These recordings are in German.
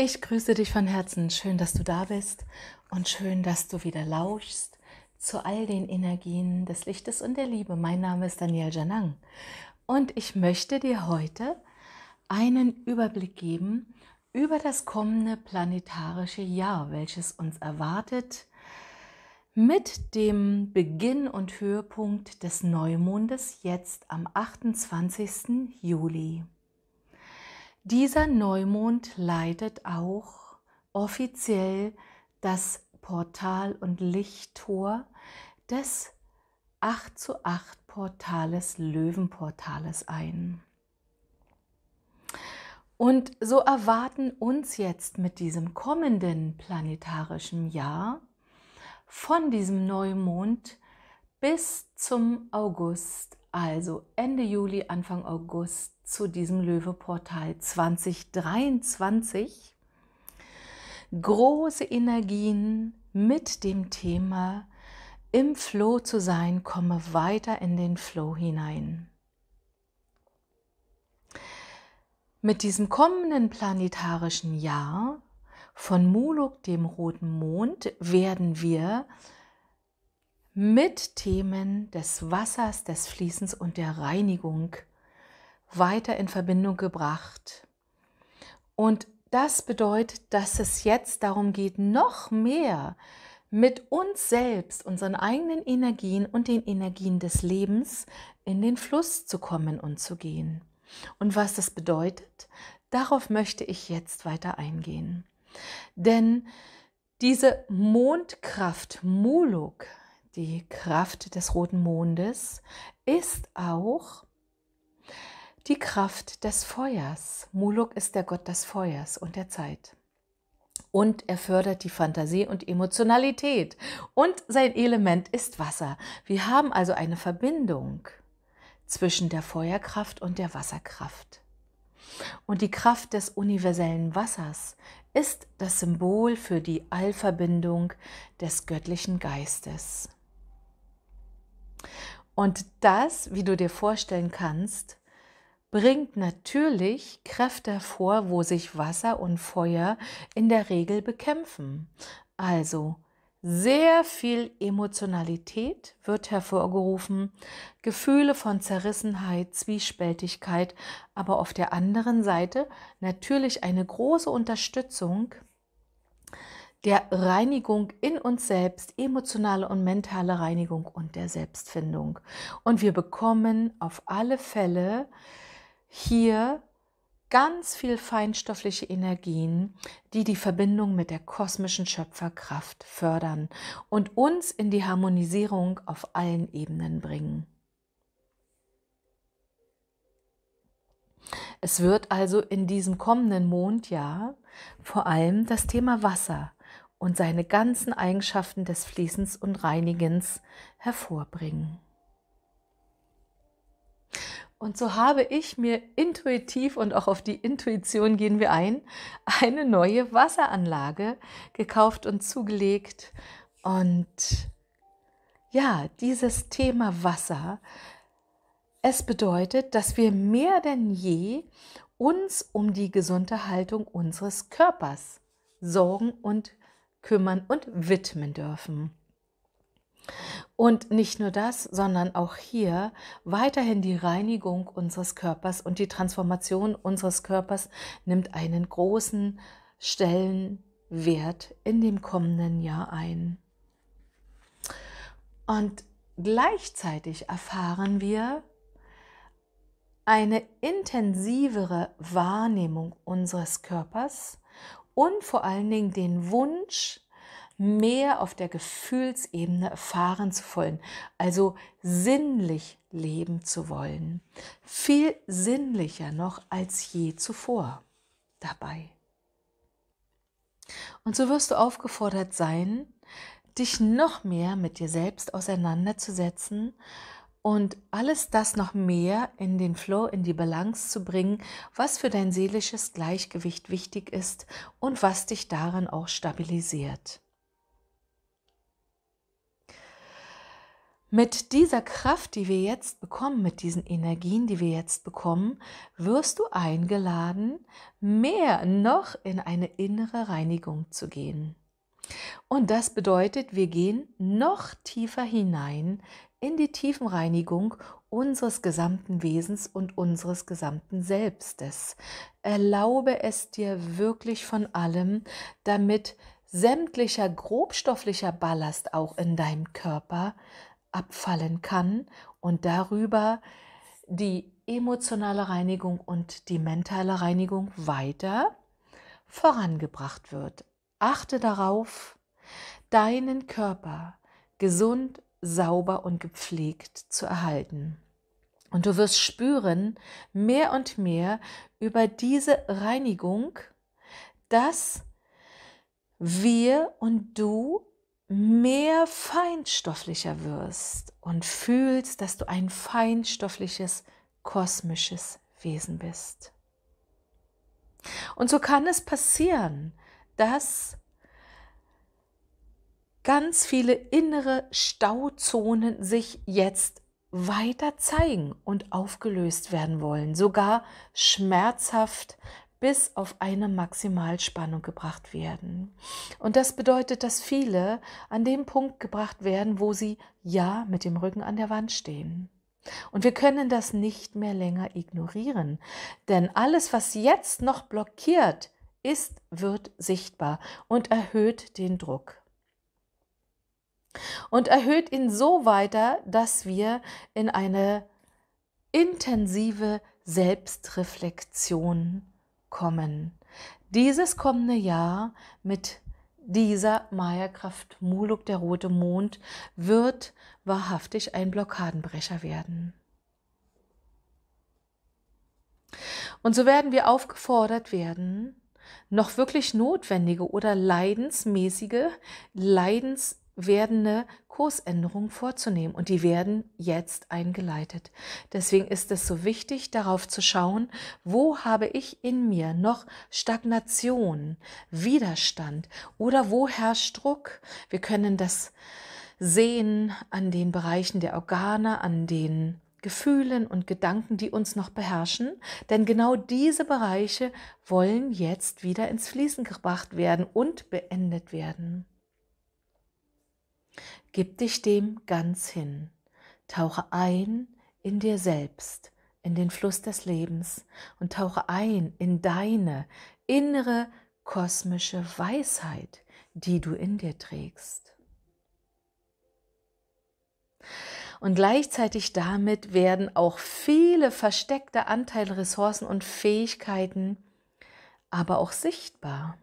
Ich grüße dich von Herzen. Schön, dass du da bist und schön, dass du wieder lauschst zu all den Energien des Lichtes und der Liebe. Mein Name ist Daniel Janang und ich möchte dir heute einen Überblick geben über das kommende planetarische Jahr, welches uns erwartet mit dem Beginn und Höhepunkt des Neumondes jetzt am 28. Juli. Dieser Neumond leitet auch offiziell das Portal und Lichttor des 8 zu 8 Portales Löwenportales ein. Und so erwarten uns jetzt mit diesem kommenden planetarischen Jahr von diesem Neumond bis zum August also Ende Juli, Anfang August zu diesem Löweportal 2023. Große Energien mit dem Thema im Flow zu sein, komme weiter in den Flow hinein. Mit diesem kommenden planetarischen Jahr von Muluk, dem roten Mond, werden wir mit Themen des Wassers, des Fließens und der Reinigung weiter in Verbindung gebracht. Und das bedeutet, dass es jetzt darum geht, noch mehr mit uns selbst, unseren eigenen Energien und den Energien des Lebens in den Fluss zu kommen und zu gehen. Und was das bedeutet, darauf möchte ich jetzt weiter eingehen. Denn diese Mondkraft Muluk die Kraft des roten Mondes ist auch die Kraft des Feuers. Muluk ist der Gott des Feuers und der Zeit. Und er fördert die Fantasie und Emotionalität. Und sein Element ist Wasser. Wir haben also eine Verbindung zwischen der Feuerkraft und der Wasserkraft. Und die Kraft des universellen Wassers ist das Symbol für die Allverbindung des göttlichen Geistes. Und das, wie du dir vorstellen kannst, bringt natürlich Kräfte hervor, wo sich Wasser und Feuer in der Regel bekämpfen. Also sehr viel Emotionalität wird hervorgerufen, Gefühle von Zerrissenheit, Zwiespältigkeit, aber auf der anderen Seite natürlich eine große Unterstützung der Reinigung in uns selbst, emotionale und mentale Reinigung und der Selbstfindung. Und wir bekommen auf alle Fälle hier ganz viel feinstoffliche Energien, die die Verbindung mit der kosmischen Schöpferkraft fördern und uns in die Harmonisierung auf allen Ebenen bringen. Es wird also in diesem kommenden Mondjahr vor allem das Thema Wasser und seine ganzen Eigenschaften des Fließens und Reinigens hervorbringen. Und so habe ich mir intuitiv und auch auf die Intuition gehen wir ein, eine neue Wasseranlage gekauft und zugelegt. Und ja, dieses Thema Wasser, es bedeutet, dass wir mehr denn je uns um die gesunde Haltung unseres Körpers sorgen und kümmern und widmen dürfen. Und nicht nur das, sondern auch hier weiterhin die Reinigung unseres Körpers und die Transformation unseres Körpers nimmt einen großen Stellenwert in dem kommenden Jahr ein. Und gleichzeitig erfahren wir eine intensivere Wahrnehmung unseres Körpers und vor allen Dingen den Wunsch, mehr auf der Gefühlsebene erfahren zu wollen, also sinnlich leben zu wollen. Viel sinnlicher noch als je zuvor dabei. Und so wirst du aufgefordert sein, dich noch mehr mit dir selbst auseinanderzusetzen und alles das noch mehr in den Flow, in die Balance zu bringen, was für dein seelisches Gleichgewicht wichtig ist und was dich daran auch stabilisiert. Mit dieser Kraft, die wir jetzt bekommen, mit diesen Energien, die wir jetzt bekommen, wirst du eingeladen, mehr noch in eine innere Reinigung zu gehen. Und das bedeutet, wir gehen noch tiefer hinein in die Tiefenreinigung unseres gesamten Wesens und unseres gesamten Selbstes. Erlaube es dir wirklich von allem, damit sämtlicher grobstofflicher Ballast auch in deinem Körper abfallen kann und darüber die emotionale Reinigung und die mentale Reinigung weiter vorangebracht wird. Achte darauf, deinen Körper gesund sauber und gepflegt zu erhalten. Und du wirst spüren, mehr und mehr über diese Reinigung, dass wir und du mehr feinstofflicher wirst und fühlst, dass du ein feinstoffliches, kosmisches Wesen bist. Und so kann es passieren, dass ganz viele innere Stauzonen sich jetzt weiter zeigen und aufgelöst werden wollen, sogar schmerzhaft bis auf eine Maximalspannung gebracht werden. Und das bedeutet, dass viele an dem Punkt gebracht werden, wo sie ja mit dem Rücken an der Wand stehen. Und wir können das nicht mehr länger ignorieren, denn alles, was jetzt noch blockiert ist, wird sichtbar und erhöht den Druck und erhöht ihn so weiter, dass wir in eine intensive Selbstreflexion kommen. Dieses kommende Jahr mit dieser Maya-Kraft Muluk, der rote Mond, wird wahrhaftig ein Blockadenbrecher werden. Und so werden wir aufgefordert werden, noch wirklich notwendige oder leidensmäßige, leidens werdende Kursänderungen vorzunehmen und die werden jetzt eingeleitet. Deswegen ist es so wichtig, darauf zu schauen, wo habe ich in mir noch Stagnation, Widerstand oder wo herrscht Druck. Wir können das sehen an den Bereichen der Organe, an den Gefühlen und Gedanken, die uns noch beherrschen, denn genau diese Bereiche wollen jetzt wieder ins Fließen gebracht werden und beendet werden. Gib dich dem ganz hin. Tauche ein in dir selbst, in den Fluss des Lebens und tauche ein in deine innere kosmische Weisheit, die du in dir trägst. Und gleichzeitig damit werden auch viele versteckte Anteile, Ressourcen und Fähigkeiten aber auch sichtbar.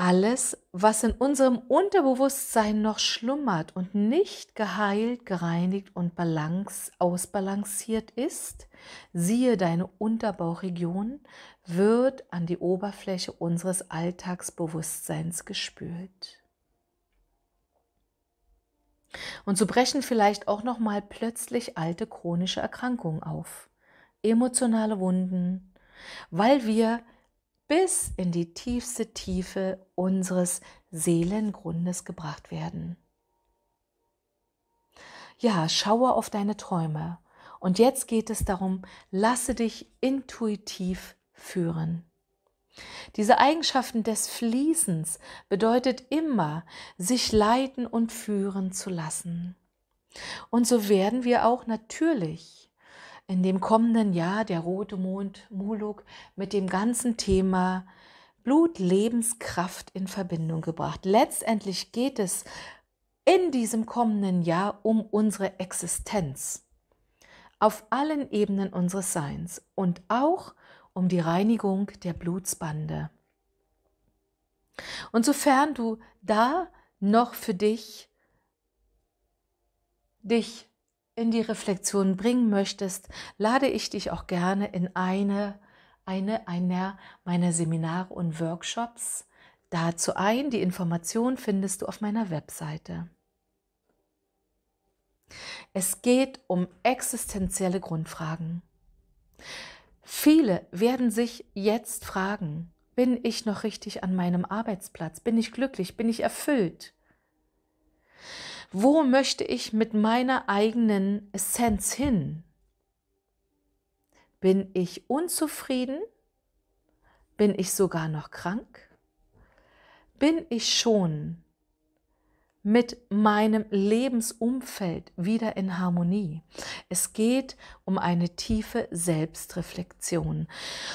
alles, was in unserem Unterbewusstsein noch schlummert und nicht geheilt, gereinigt und balance, ausbalanciert ist, siehe deine Unterbauchregion, wird an die Oberfläche unseres Alltagsbewusstseins gespült. Und so brechen vielleicht auch noch mal plötzlich alte chronische Erkrankungen auf, emotionale Wunden, weil wir bis in die tiefste Tiefe unseres Seelengrundes gebracht werden. Ja, schaue auf deine Träume. Und jetzt geht es darum, lasse dich intuitiv führen. Diese Eigenschaften des Fließens bedeutet immer, sich leiten und führen zu lassen. Und so werden wir auch natürlich in dem kommenden Jahr der rote Mond Muluk mit dem ganzen Thema Blut, Lebenskraft in Verbindung gebracht. Letztendlich geht es in diesem kommenden Jahr um unsere Existenz auf allen Ebenen unseres Seins und auch um die Reinigung der Blutsbande. Und sofern du da noch für dich dich in die Reflexion bringen möchtest, lade ich dich auch gerne in eine, eine, einer meiner Seminare und Workshops dazu ein. Die Information findest du auf meiner Webseite. Es geht um existenzielle Grundfragen. Viele werden sich jetzt fragen, bin ich noch richtig an meinem Arbeitsplatz? Bin ich glücklich? Bin ich erfüllt? Wo möchte ich mit meiner eigenen Essenz hin? Bin ich unzufrieden? Bin ich sogar noch krank? Bin ich schon mit meinem Lebensumfeld wieder in Harmonie. Es geht um eine tiefe Selbstreflexion.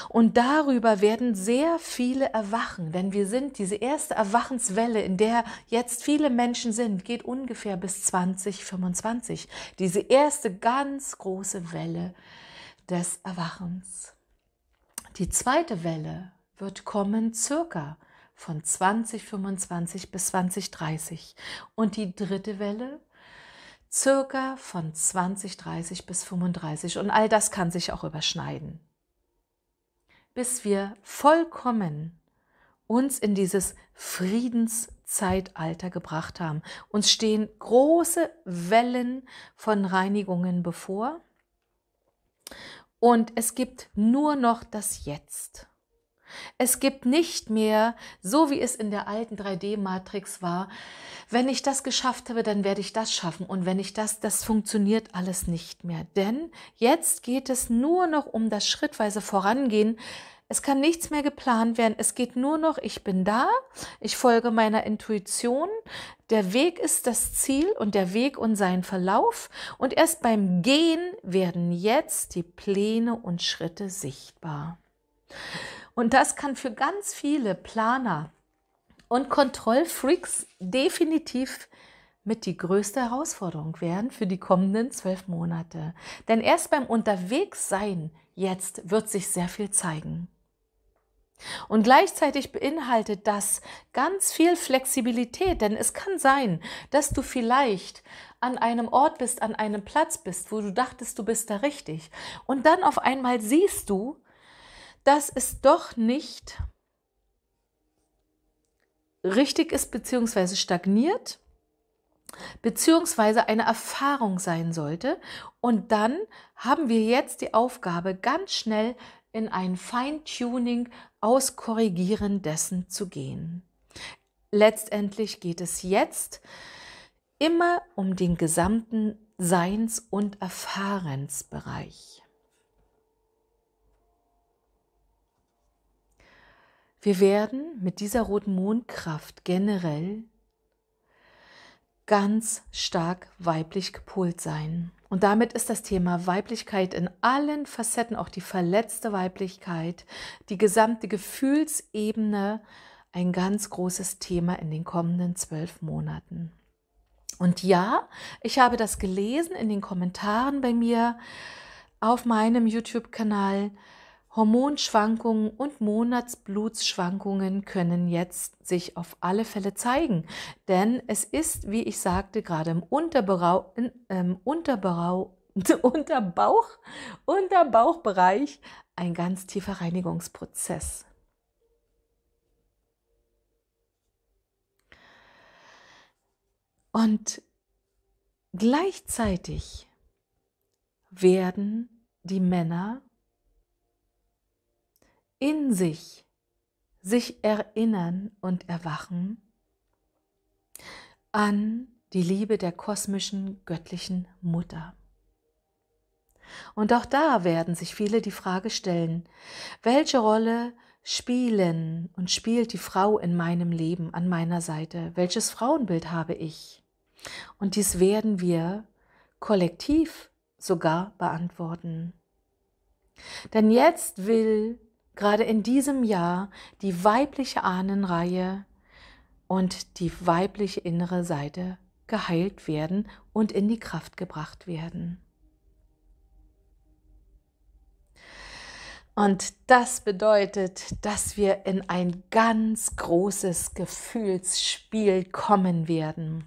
Und darüber werden sehr viele erwachen, denn wir sind diese erste Erwachenswelle, in der jetzt viele Menschen sind, geht ungefähr bis 2025. Diese erste ganz große Welle des Erwachens. Die zweite Welle wird kommen circa von 2025 bis 2030 und die dritte Welle circa von 2030 bis 35 und all das kann sich auch überschneiden. Bis wir vollkommen uns in dieses Friedenszeitalter gebracht haben. Uns stehen große Wellen von Reinigungen bevor. Und es gibt nur noch das Jetzt. Es gibt nicht mehr, so wie es in der alten 3D-Matrix war, wenn ich das geschafft habe, dann werde ich das schaffen. Und wenn ich das, das funktioniert alles nicht mehr. Denn jetzt geht es nur noch um das schrittweise Vorangehen. Es kann nichts mehr geplant werden. Es geht nur noch, ich bin da, ich folge meiner Intuition. Der Weg ist das Ziel und der Weg und sein Verlauf. Und erst beim Gehen werden jetzt die Pläne und Schritte sichtbar. Und das kann für ganz viele Planer und Kontrollfreaks definitiv mit die größte Herausforderung werden für die kommenden zwölf Monate. Denn erst beim Unterwegssein jetzt wird sich sehr viel zeigen. Und gleichzeitig beinhaltet das ganz viel Flexibilität, denn es kann sein, dass du vielleicht an einem Ort bist, an einem Platz bist, wo du dachtest, du bist da richtig. Und dann auf einmal siehst du, dass es doch nicht richtig ist beziehungsweise stagniert beziehungsweise eine Erfahrung sein sollte. Und dann haben wir jetzt die Aufgabe, ganz schnell in ein Feintuning, Auskorrigieren dessen zu gehen. Letztendlich geht es jetzt immer um den gesamten Seins- und Erfahrensbereich. Wir werden mit dieser roten Mondkraft generell ganz stark weiblich gepolt sein. Und damit ist das Thema Weiblichkeit in allen Facetten, auch die verletzte Weiblichkeit, die gesamte Gefühlsebene, ein ganz großes Thema in den kommenden zwölf Monaten. Und ja, ich habe das gelesen in den Kommentaren bei mir auf meinem YouTube-Kanal. Hormonschwankungen und Monatsblutschwankungen können jetzt sich auf alle Fälle zeigen, denn es ist, wie ich sagte, gerade im Unterberau, in, ähm, Unterberau, Unterbauch, Unterbauchbereich ein ganz tiefer Reinigungsprozess. Und gleichzeitig werden die Männer in sich sich erinnern und erwachen an die Liebe der kosmischen göttlichen Mutter. Und auch da werden sich viele die Frage stellen, welche Rolle spielen und spielt die Frau in meinem Leben an meiner Seite? Welches Frauenbild habe ich? Und dies werden wir kollektiv sogar beantworten. Denn jetzt will gerade in diesem Jahr die weibliche Ahnenreihe und die weibliche innere Seite geheilt werden und in die Kraft gebracht werden. Und das bedeutet, dass wir in ein ganz großes Gefühlsspiel kommen werden.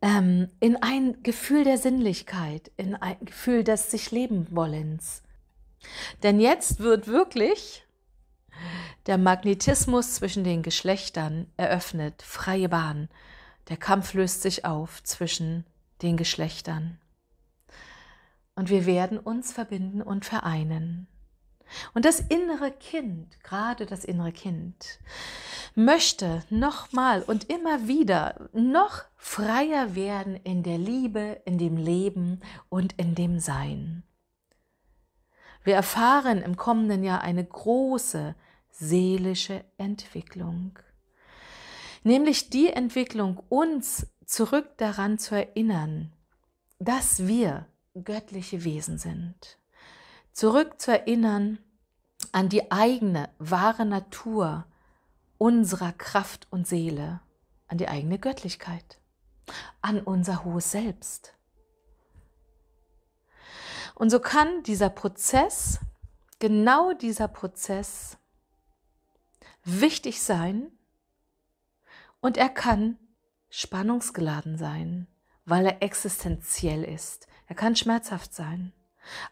Ähm, in ein Gefühl der Sinnlichkeit, in ein Gefühl des sich leben wollens, denn jetzt wird wirklich der Magnetismus zwischen den Geschlechtern eröffnet, freie Bahn. Der Kampf löst sich auf zwischen den Geschlechtern. Und wir werden uns verbinden und vereinen. Und das innere Kind, gerade das innere Kind, möchte nochmal und immer wieder noch freier werden in der Liebe, in dem Leben und in dem Sein. Wir erfahren im kommenden Jahr eine große seelische Entwicklung, nämlich die Entwicklung, uns zurück daran zu erinnern, dass wir göttliche Wesen sind, zurück zu erinnern an die eigene wahre Natur unserer Kraft und Seele, an die eigene Göttlichkeit, an unser hohes Selbst. Und so kann dieser Prozess, genau dieser Prozess, wichtig sein und er kann spannungsgeladen sein, weil er existenziell ist. Er kann schmerzhaft sein.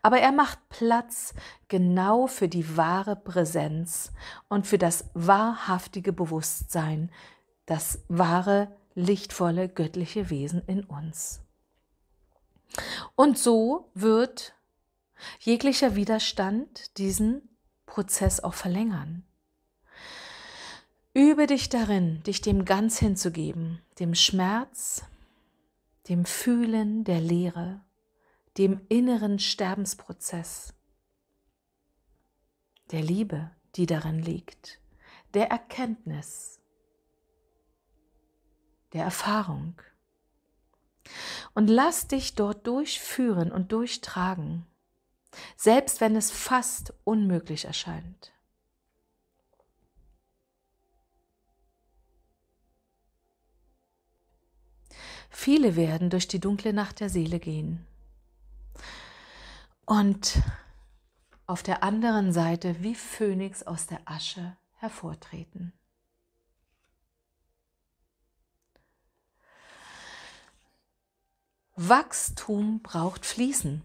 Aber er macht Platz genau für die wahre Präsenz und für das wahrhaftige Bewusstsein, das wahre, lichtvolle, göttliche Wesen in uns. Und so wird jeglicher Widerstand diesen Prozess auch verlängern. Übe dich darin, dich dem ganz hinzugeben, dem Schmerz, dem Fühlen der Leere, dem inneren Sterbensprozess, der Liebe, die darin liegt, der Erkenntnis, der Erfahrung. Und lass dich dort durchführen und durchtragen selbst wenn es fast unmöglich erscheint. Viele werden durch die dunkle Nacht der Seele gehen. Und auf der anderen Seite wie Phönix aus der Asche hervortreten. Wachstum braucht Fließen.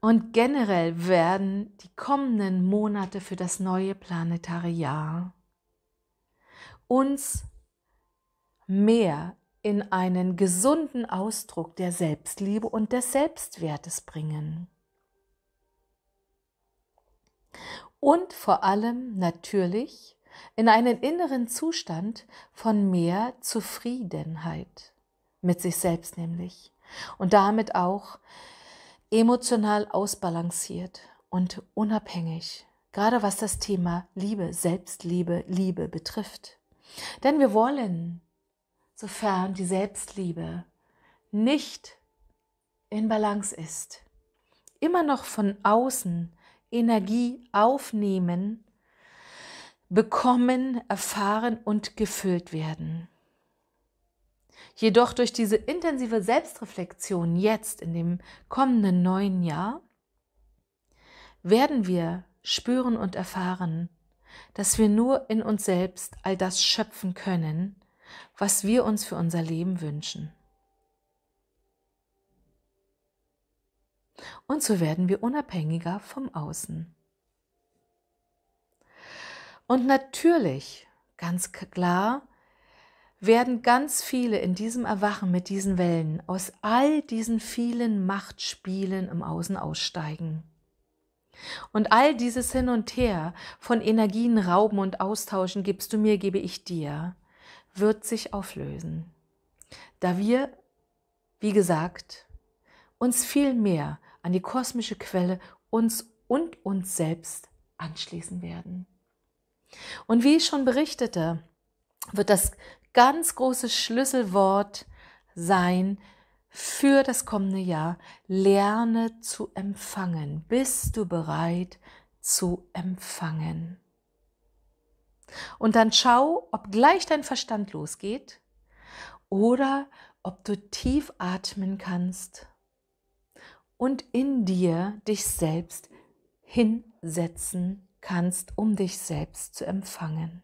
Und generell werden die kommenden Monate für das neue planetare Jahr uns mehr in einen gesunden Ausdruck der Selbstliebe und des Selbstwertes bringen. Und vor allem natürlich in einen inneren Zustand von mehr Zufriedenheit mit sich selbst nämlich und damit auch emotional ausbalanciert und unabhängig, gerade was das Thema Liebe, Selbstliebe, Liebe betrifft. Denn wir wollen, sofern die Selbstliebe nicht in Balance ist, immer noch von außen Energie aufnehmen, bekommen, erfahren und gefüllt werden. Jedoch durch diese intensive Selbstreflexion jetzt in dem kommenden neuen Jahr werden wir spüren und erfahren, dass wir nur in uns selbst all das schöpfen können, was wir uns für unser Leben wünschen. Und so werden wir unabhängiger vom Außen. Und natürlich, ganz klar, werden ganz viele in diesem Erwachen mit diesen Wellen aus all diesen vielen Machtspielen im Außen aussteigen. Und all dieses Hin und Her von Energien rauben und austauschen, gibst du mir, gebe ich dir, wird sich auflösen. Da wir, wie gesagt, uns viel mehr an die kosmische Quelle, uns und uns selbst anschließen werden. Und wie ich schon berichtete, wird das ganz großes Schlüsselwort sein für das kommende Jahr. Lerne zu empfangen. Bist du bereit zu empfangen? Und dann schau, ob gleich dein Verstand losgeht oder ob du tief atmen kannst und in dir dich selbst hinsetzen kannst, um dich selbst zu empfangen.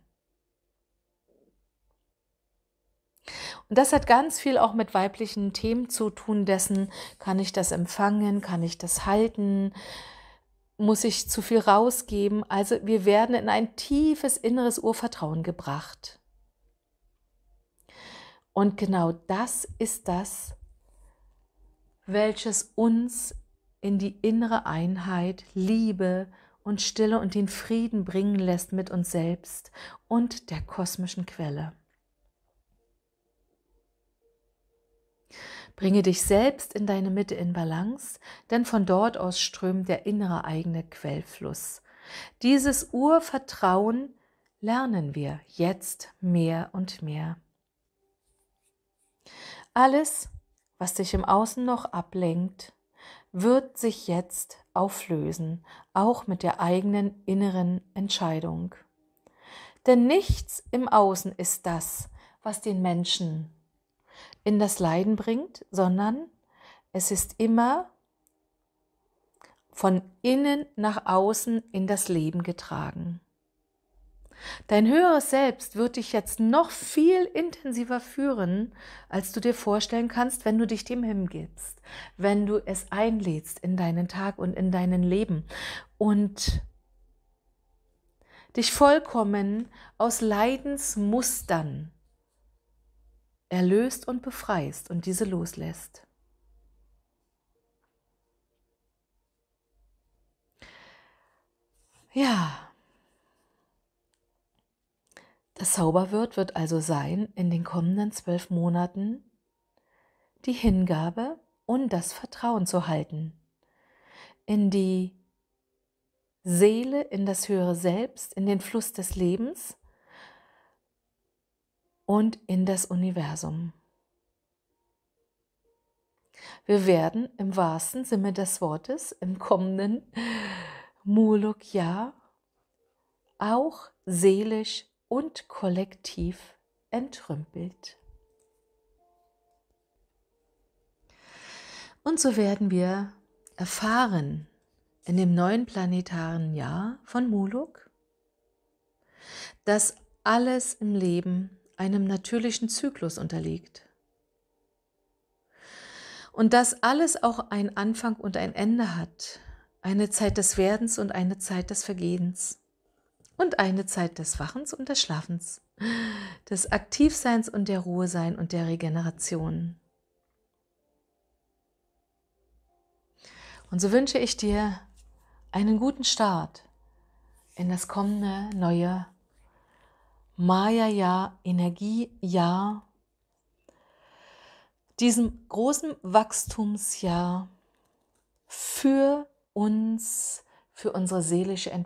Und das hat ganz viel auch mit weiblichen Themen zu tun, dessen kann ich das empfangen, kann ich das halten, muss ich zu viel rausgeben. Also wir werden in ein tiefes inneres Urvertrauen gebracht. Und genau das ist das, welches uns in die innere Einheit, Liebe und Stille und den Frieden bringen lässt mit uns selbst und der kosmischen Quelle. Bringe dich selbst in deine Mitte in Balance, denn von dort aus strömt der innere eigene Quellfluss. Dieses Urvertrauen lernen wir jetzt mehr und mehr. Alles, was dich im Außen noch ablenkt, wird sich jetzt auflösen, auch mit der eigenen inneren Entscheidung. Denn nichts im Außen ist das, was den Menschen in das Leiden bringt, sondern es ist immer von innen nach außen in das Leben getragen. Dein höheres Selbst wird dich jetzt noch viel intensiver führen, als du dir vorstellen kannst, wenn du dich dem hingibst, wenn du es einlädst in deinen Tag und in deinen Leben und dich vollkommen aus Leidensmustern erlöst und befreist und diese loslässt. Ja, das Zauberwort wird also sein in den kommenden zwölf Monaten die Hingabe und das Vertrauen zu halten in die Seele, in das höhere Selbst, in den Fluss des Lebens und in das Universum. Wir werden im wahrsten Sinne des Wortes im kommenden Muluk-Jahr auch seelisch und kollektiv entrümpelt. Und so werden wir erfahren in dem neuen planetaren Jahr von Muluk, dass alles im Leben einem natürlichen Zyklus unterliegt. Und dass alles auch ein Anfang und ein Ende hat, eine Zeit des Werdens und eine Zeit des Vergehens und eine Zeit des Wachens und des Schlafens, des Aktivseins und der Ruhesein und der Regeneration. Und so wünsche ich dir einen guten Start in das kommende neue Maya ja, Energie ja, diesem großen Wachstumsjahr für uns, für unsere seelische Entwicklung.